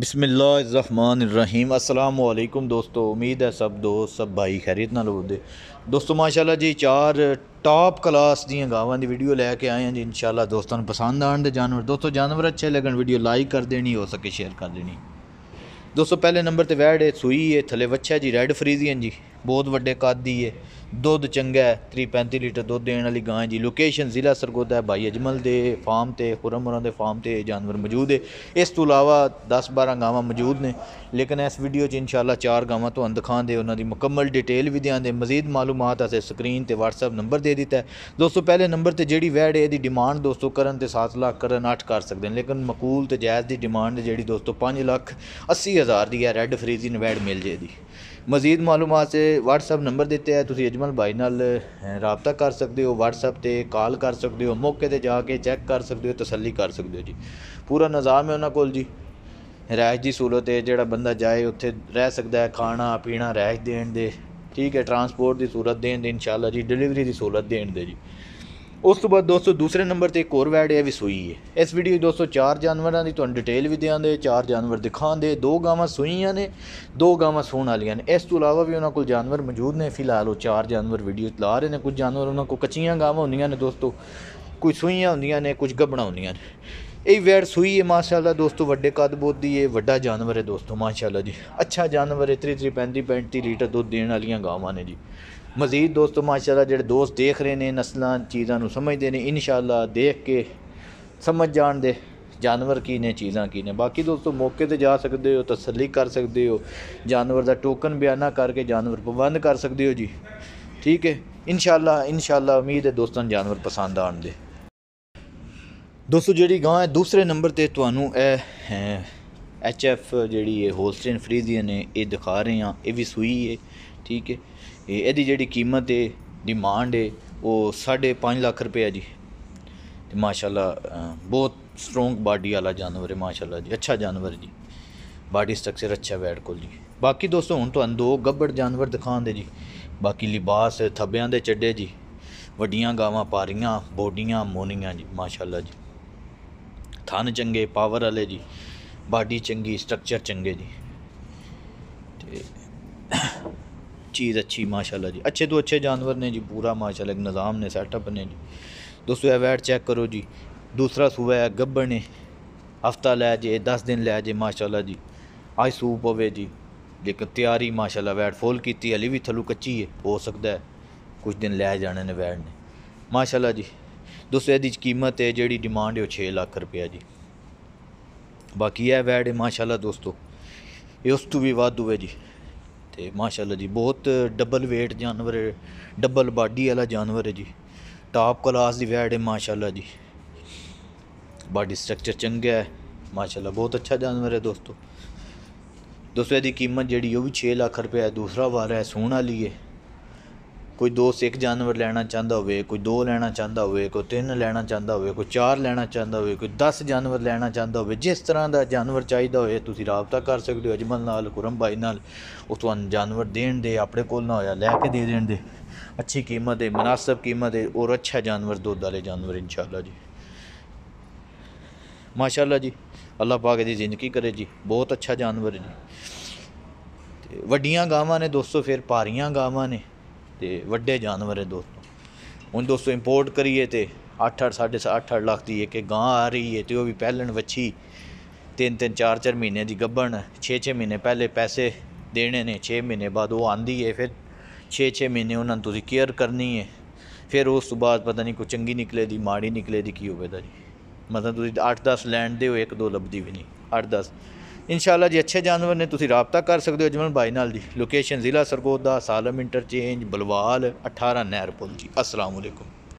बिसमिल्लाम वालेकुम दोस्तों उम्मीद है सब दोस्त सब भाई खैरियत ना लोदे दोस्तों माशाल्लाह जी चार टॉप क्लास दिया गावं की वीडियो लैके आए हैं जी इंशाल्लाह दोस्तों पसंद आन जानवर दोस्तों जानवर अच्छे लगन वीडियो लाइक कर देनी हो सके शेयर कर देनी दोस्तों पहले नंबर पर है सुई है थले वछा जी रेड फ्रीजियन जी ਬਹੁਤ ਵੱਡੇ ਕੱਦ ਦੀ ਏ ਦੁੱਧ ਚੰਗਾ ਹੈ 335 ਲੀਟਰ ਦੁੱਧ ਦੇਣ ਵਾਲੀ ਗਾਂ ਹੈ ਜੀ ਲੋਕੇਸ਼ਨ ਜ਼ਿਲ੍ਹਾ ਸਰਗੋਦਾ ਹੈ ਭਾਈ ਅਜਮਲ ਦੇ ਫਾਰਮ ਤੇ ਖੁਰਮ ਹੋਰਾਂ ਦੇ ਫਾਰਮ ਤੇ ਜਾਨਵਰ ਮੌਜੂਦ ਹੈ ਇਸ ਤੋਂ ਇਲਾਵਾ 10-12 ਗਾਵਾਂ ਮੌਜੂਦ ਨੇ ਲੇਕਿਨ ਇਸ ਵੀਡੀਓ 'ਚ ਇਨਸ਼ਾਅੱਲਾ ਚਾਰ ਗਾਵਾਂ ਤੁਹਾਨੂੰ ਦਿਖਾਉਂਦੇ ਉਹਨਾਂ ਦੀ ਮੁਕੰਮਲ ਡਿਟੇਲ ਵੀ ਦਿਆਂਦੇ ਮਜ਼ੀਦ ਮਾਲੂਮਾਤ ਅਸੇ ਸਕਰੀਨ ਤੇ WhatsApp ਨੰਬਰ ਦੇ ਦਿੱਤਾ ਹੈ ਦੋਸਤੋ ਪਹਿਲੇ ਨੰਬਰ ਤੇ ਜਿਹੜੀ ਵੈੜ ਹੈ ਇਹਦੀ ਡਿਮਾਂਡ ਦੋਸਤੋ ਕਰਨ ਤੇ 7 ਲੱਖ ਕਰਨ 8 ਕਰ ਸਕਦੇ ਨੇ ਲੇਕਿਨ ਮਕੂਲ ਤੇ ਜਾਇਜ਼ ਦੀ ਡਿਮਾਂਡ ਜਿਹੜੀ ਦੋਸਤੋ 5 ਲੱਖ 80 ਹਜ਼ਾਰ ਦੀ ਹੈ ਰੈੱਡ ਫਰੀਜ਼ੀ ਵੈੜ ਮਿਲ ਜੇਦੀ ਮਜ਼ੀਦ ਮਾਲੂਮਾਤ ਸੇ ਵਟਸਐਪ ਨੰਬਰ ਦਿੱਤੇ ਹੈ ਤੁਸੀਂ ਅਜਮਲ ਭਾਈ ਨਾਲ ਰਾਬਤਾ ਕਰ ਸਕਦੇ ਹੋ ਵਟਸਐਪ ਤੇ ਕਾਲ ਕਰ ਸਕਦੇ ਹੋ ਮੌਕੇ ਤੇ ਜਾ ਕੇ ਚੈੱਕ ਕਰ ਸਕਦੇ ਹੋ ਤਸੱਲੀ ਕਰ ਸਕਦੇ ਹੋ ਜੀ ਪੂਰਾ ਨਿਜ਼ਾਮ ਹੈ ਉਹਨਾਂ ਕੋਲ ਜੀ ਰਹਿਜ ਦੀ ਸਹੂਲਤ ਹੈ ਜਿਹੜਾ ਬੰਦਾ ਜਾਏ ਉੱਥੇ ਰਹਿ ਸਕਦਾ ਹੈ ਖਾਣਾ ਪੀਣਾ ਰਹਿਸ਼ ਦੇਣ ਦੇ ਠੀਕ ਹੈ ਟਰਾਂਸਪੋਰਟ ਦੀ ਸਹੂਲਤ ਦੇਣ ਦੇ ਇਨਸ਼ਾਅੱਲਾ ਜੀ ਡਿਲੀਵਰੀ ਦੀ ਸਹੂਲਤ ਦੇਣ ਦੇ ਜੀ ਉਸ ਤੋਂ ਬਾਅਦ ਦੋਸਤੋ ਦੂਸਰੇ ਨੰਬਰ ਤੇ ਇੱਕ ਹੋਰ ਵੈਡ ਹੈ ਵਿਸੂਈ ਹੈ ਇਸ ਵੀਡੀਓ ਵਿੱਚ ਦੋਸਤੋ ਚਾਰ ਜਾਨਵਰਾਂ ਦੀ ਤੁਹਾਨੂੰ ਡਿਟੇਲ ਵੀ ਦਿਆਂਦੇ ਚਾਰ ਜਾਨਵਰ ਦਿਖਾਉਂਦੇ ਦੋ ਗਾਵਾਂ ਸੂਈਆਂ ਨੇ ਦੋ ਗਾਵਾਂ ਸੂਣ ਵਾਲੀਆਂ ਨੇ ਇਸ ਤੋਂ ਇਲਾਵਾ ਵੀ ਉਹਨਾਂ ਕੋਲ ਜਾਨਵਰ ਮੌਜੂਦ ਨੇ ਫਿਲਹਾਲ ਉਹ ਚਾਰ ਜਾਨਵਰ ਵੀਡੀਓ ਚ ਲਾ ਰਹੇ ਨੇ ਕੁਝ ਜਾਨਵਰ ਉਹਨਾਂ ਕੋਲ ਕੱਚੀਆਂ ਗਾਵਾਂ ਹੁੰਦੀਆਂ ਨੇ ਦੋਸਤੋ ਕੁਝ ਸੂਈਆਂ ਹੁੰਦੀਆਂ ਨੇ ਕੁਝ ਗੱਬਣਾ ਹੁੰਦੀਆਂ ਨੇ ਇਹ ਵੈਡ ਸੂਈ ਹੈ ਮਾਸ਼ਾਅੱਲਾ ਦੋਸਤੋ ਵੱਡੇ ਕੱਦ ਬੋਦ ਦੀ ਇਹ ਵੱਡਾ ਜਾਨਵਰ ਹੈ ਦੋਸਤੋ ਮਾਸ਼ਾਅੱਲਾ ਜੀ ਅੱਛਾ ਜਾਨਵਰ ਹੈ 33 35 35 ਲੀਟਰ ਦੁੱਧ ਦੇਣ ਵਾਲੀਆਂ ਗਾਵਾਂ ਨੇ ਜੀ ਮਜ਼ੀਦ ਦੋਸਤੋ ਮਾਸ਼ਾਅੱਲਾ ਜਿਹੜੇ ਦੋਸਤ ਦੇਖ ਰਹੇ ਨੇ ਨਸਲਾਂ ਚੀਜ਼ਾਂ ਨੂੰ ਸਮਝਦੇ ਨੇ ਇਨਸ਼ਾਅੱਲਾ ਦੇਖ ਕੇ ਸਮਝ ਜਾਣ ਦੇ ਜਾਨਵਰ ਕੀ ਨੇ ਚੀਜ਼ਾਂ ਕੀ ਨੇ ਬਾਕੀ ਦੋਸਤੋ ਮੌਕੇ ਤੇ ਜਾ ਸਕਦੇ ਹੋ ਤਸੱਲੀ ਕਰ ਸਕਦੇ ਹੋ ਜਾਨਵਰ ਦਾ ਟੋਕਨ ਬਿਆਨਾ ਕਰਕੇ ਜਾਨਵਰ ਪਾਬੰਦ ਕਰ ਸਕਦੇ ਹੋ ਜੀ ਠੀਕ ਹੈ ਇਨਸ਼ਾਅੱਲਾ ਇਨਸ਼ਾਅੱਲਾ ਉਮੀਦ ਹੈ ਦੋਸਤਾਂ ਨੂੰ ਜਾਨਵਰ ਪਸੰਦ ਆਣ ਦੇ ਦੋਸਤੋ ਜਿਹੜੀ ਗਾਂ ਹੈ ਦੂਸਰੇ ਨੰਬਰ ਤੇ ਤੁਹਾਨੂੰ ਇਹ ਐਚ ਐਫ ਜਿਹੜੀ ਹੈ ਹੋਲਸਟਨ ਫਰੀਜ਼ੀਅਨ ਹੈ ਇਹ ਦਿਖਾ ਰਹੇ ਹਾਂ ਇਹ ਵੀ ਸੂਈ ਹੈ ਠੀਕ ਹੈ ਇਹ ਇਹਦੀ ਜਿਹੜੀ ਕੀਮਤ ਹੈ ਡਿਮਾਂਡ ਹੈ ਉਹ 5.5 ਲੱਖ ਰੁਪਏ ਜੀ ਤੇ ਮਾਸ਼ਾਅੱਲਾ ਬਹੁਤ ਸਟਰੋਂਗ ਬਾਡੀ ਵਾਲਾ ਜਾਨਵਰ ਹੈ ਮਾਸ਼ਾਅੱਲਾ ਜੀ ਅੱਛਾ ਜਾਨਵਰ ਜੀ ਬਾਡੀ ਸਟਰਕਚਰ ਅੱਛਾ ਵੈੜ ਕੋਲ ਜੀ ਬਾਕੀ ਦੋਸਤੋ ਹੁਣ ਤੁਹਾਨੂੰ ਦੋ ਗੱਬੜ ਜਾਨਵਰ ਦਿਖਾਉਂਦੇ ਜੀ ਬਾਕੀ ਲਿਬਾਸ ਥੱਬਿਆਂ ਦੇ ਚੱਡੇ ਜੀ ਵੱਡੀਆਂ ਗਾਵਾਂ ਪਾਰੀਆਂ ਬੋਡੀਆਂ ਮੋਨੀਆਂ ਜੀ ਮਾਸ਼ਾਅੱਲਾ ਜੀ ਥਨ ਚੰਗੇ ਪਾਵਰ ਵਾਲੇ ਜੀ बाडी चंकी स्ट्रक्चर चंगे जी चीज़ अच्छी माशाल्लाह जी अच्छे तो अच्छे जानवर ने जी पूरा माशाल्लाह एक निज़ाम ने सेटअप ने जी दोस्तों वैट चेक करो जी दूसरा सूह है गब्बर ने हफ्ता लै जे दस दिन लै जे माशाल्लाह जी आज सू पवे जी लेकिन तैयारी माशाल्लाह वैट फोल की अली भी थलू कच्ची है हो सकता है कुछ दिन लै जाने ने वैट ने माशाल्लाह जी दोस्तों यदि कीमत है जी डिमांड है छः छे रुपया जी बाकी एह् वैड ऐ माशाल्लाह दोस्तो उस तू भी वादू है जी तो माशाला जी बहुत डबल वेट जानवर डबल बाडी वाला जानवर है जी टॉप क्लास की वैड है माशाला जी बाडी स्ट्रक्चर चंगा है माशाल्लाह बहुत अच्छा जानवर है दोस्तों दोस्तो एह्दी कीमत जी ओह् बी छे लक्ख रपेआ दूसरा बार है सून आह्ली ऐ ਕੋਈ ਦੋਸਤ ਇੱਕ ਜਾਨਵਰ ਲੈਣਾ ਚਾਹੁੰਦਾ ਹੋਵੇ ਕੋਈ ਦੋ ਲੈਣਾ ਚਾਹੁੰਦਾ ਹੋਵੇ ਕੋਈ ਤਿੰਨ ਲੈਣਾ ਚਾਹੁੰਦਾ ਹੋਵੇ ਕੋਈ ਚਾਰ ਲੈਣਾ ਚਾਹੁੰਦਾ ਹੋਵੇ ਕੋਈ 10 ਜਾਨਵਰ ਲੈਣਾ ਚਾਹੁੰਦਾ ਹੋਵੇ ਜਿਸ ਤਰ੍ਹਾਂ ਦਾ ਜਾਨਵਰ ਚਾਹੀਦਾ ਹੋਵੇ ਤੁਸੀਂ رابطہ ਕਰ ਸਕਦੇ ਹੋ ਅਜਮਲ ਨਾਲ ਕੁਰਮ ਭਾਈ ਨਾਲ ਉਹ ਤੁਹਾਨੂੰ ਜਾਨਵਰ ਦੇਣ ਦੇ ਆਪਣੇ ਕੋਲ ਨਾ ਹੋਇਆ ਲੈ ਕੇ ਦੇ ਦੇਣ ਦੇ ਅੱਛੀ ਕੀਮਤ ਦੇ ਮناسب ਕੀਮਤ ਦੇ ਔਰ ਅੱਛਾ ਜਾਨਵਰ ਦੁੱਧ ਵਾਲੇ ਜਾਨਵਰ ਇਨਸ਼ਾਅੱਲਾ ਜੀ ਮਾਸ਼ਾਅੱਲਾ ਜੀ ਅੱਲਾਹ ਪਾਕ ਦੀ ਜ਼ਿੰਦਗੀ ਕਰੇ ਜੀ ਬਹੁਤ ਅੱਛਾ ਜਾਨਵਰ ਜੀ ਵੱਡੀਆਂ ਗਾਵਾਂ ਨੇ ਦੋਸਤੋ ਫਿਰ ਭਾਰੀਆਂ ਗਾਵਾਂ ਨੇ ਤੇ ਵੱਡੇ ਜਾਨਵਰ ਹੈ ਦੋਸਤੋ ਹੁਣ ਦੋਸਤੋ ਇੰਪੋਰਟ ਕਰੀਏ ਤੇ 8-8 8.5 ਲੱਖ ਦੀ ਇੱਕ ਗਾਂ ਆ ਰਹੀ ਹੈ ਤੇ ਉਹ ਵੀ ਪਹਿਲਣ ਵੱਛੀ ਤਿੰਨ ਤਿੰਨ ਚਾਰ ਚਾਰ ਮਹੀਨੇ ਦੀ ਗੱਭਣ 6-6 ਮਹੀਨੇ ਪਹਿਲੇ ਪੈਸੇ ਦੇਣੇ ਨੇ 6 ਮਹੀਨੇ ਬਾਅਦ ਉਹ ਆਂਦੀ ਹੈ ਫਿਰ 6-6 ਮਹੀਨੇ ਉਹਨਾਂ ਨੂੰ ਤੁਸੀਂ ਕੇਅਰ ਕਰਨੀ ਹੈ ਫਿਰ ਉਸ ਤੋਂ ਬਾਅਦ ਪਤਾ ਨਹੀਂ ਕੋ ਚੰਗੀ ਨਿਕਲੇ ਦੀ ਮਾੜੀ ਨਿਕਲੇ ਦੀ ਕੀ ਹੋਵੇਗਾ ਜੀ ਮਤਲਬ ਤੁਸੀਂ 8-10 ਲੈਣ ਦੇ ਹੋ ਇੱਕ ਦੋ ਲੱਭਦੀ ਵੀ ਨਹੀਂ 8-10 ਇਨਸ਼ਾਅੱਲਾ ਜੀ ਅੱਛੇ ਜਾਨਵਰ ਨੇ ਤੁਸੀਂ ਰਾਬਤਾ ਕਰ ਸਕਦੇ ਹੋ ਜਮਨ ਭਾਈ ਨਾਲ ਦੀ ਲੋਕੇਸ਼ਨ ਜ਼ਿਲ੍ਹਾ ਸਰਗੋਦਾ ਸਾਲਮ ਇੰਟਰਚੇਂਜ ਬਲਵਾਲ 18 ਨਹਿਰ ਪੁਲ ਜੀ ਅਸਲਾਮ